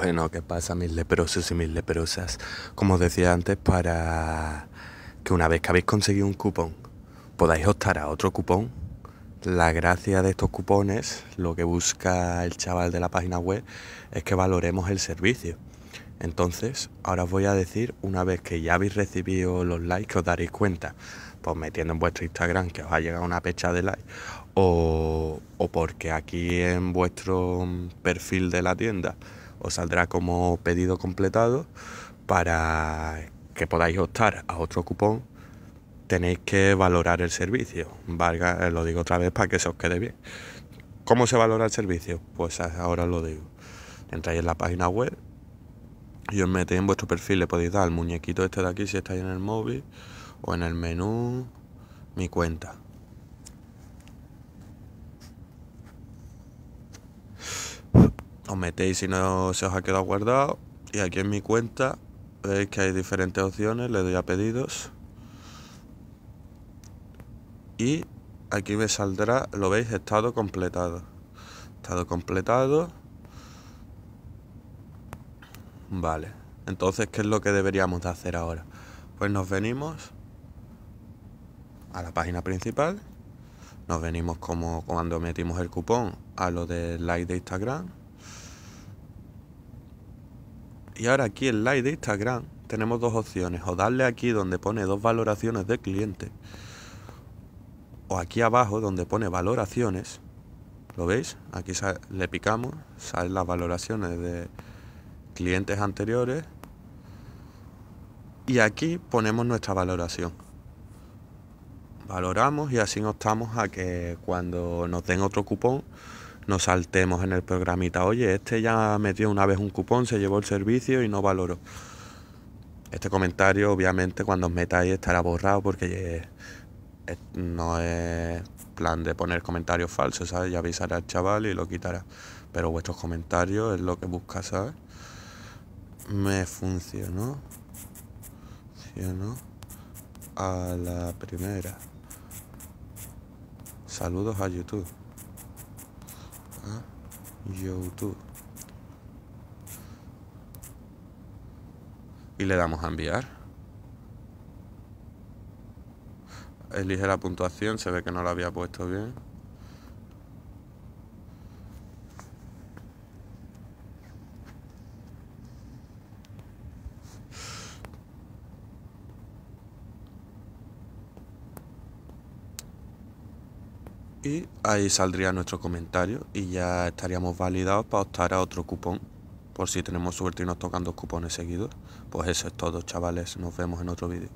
Bueno, ¿qué pasa mis leprosos y mis leprosas? Como os decía antes, para que una vez que habéis conseguido un cupón, podáis optar a otro cupón. La gracia de estos cupones, lo que busca el chaval de la página web, es que valoremos el servicio. Entonces, ahora os voy a decir, una vez que ya habéis recibido los likes, que os daréis cuenta, pues metiendo en vuestro Instagram que os ha llegado una pecha de like... o, o porque aquí en vuestro perfil de la tienda, os saldrá como pedido completado para que podáis optar a otro cupón tenéis que valorar el servicio. Valga, eh, lo digo otra vez para que se os quede bien. ¿Cómo se valora el servicio? Pues ahora os lo digo. Entráis en la página web y os metéis en vuestro perfil. Le podéis dar al muñequito este de aquí si estáis en el móvil o en el menú mi cuenta. metéis si no se os ha quedado guardado y aquí en mi cuenta veis que hay diferentes opciones, le doy a pedidos y aquí me saldrá, lo veis, estado completado estado completado vale, entonces ¿qué es lo que deberíamos de hacer ahora? pues nos venimos a la página principal nos venimos como cuando metimos el cupón a lo del like de Instagram y ahora aquí en Live de Instagram tenemos dos opciones. O darle aquí donde pone dos valoraciones de cliente. O aquí abajo donde pone valoraciones. ¿Lo veis? Aquí le picamos, salen las valoraciones de clientes anteriores. Y aquí ponemos nuestra valoración. Valoramos y así nos estamos a que cuando nos den otro cupón nos saltemos en el programita, oye, este ya metió una vez un cupón, se llevó el servicio y no valoró. Este comentario obviamente cuando os metáis estará borrado porque no es plan de poner comentarios falsos, ¿sabes? Ya avisará al chaval y lo quitará. Pero vuestros comentarios es lo que busca, ¿sabes? Me funcionó. Funcionó a la primera. Saludos a YouTube. Ah, YouTube. Y le damos a enviar. Elige la puntuación, se ve que no la había puesto bien. y ahí saldría nuestro comentario y ya estaríamos validados para optar a otro cupón. Por si tenemos suerte y nos tocan dos cupones seguidos. Pues eso es todo, chavales. Nos vemos en otro vídeo.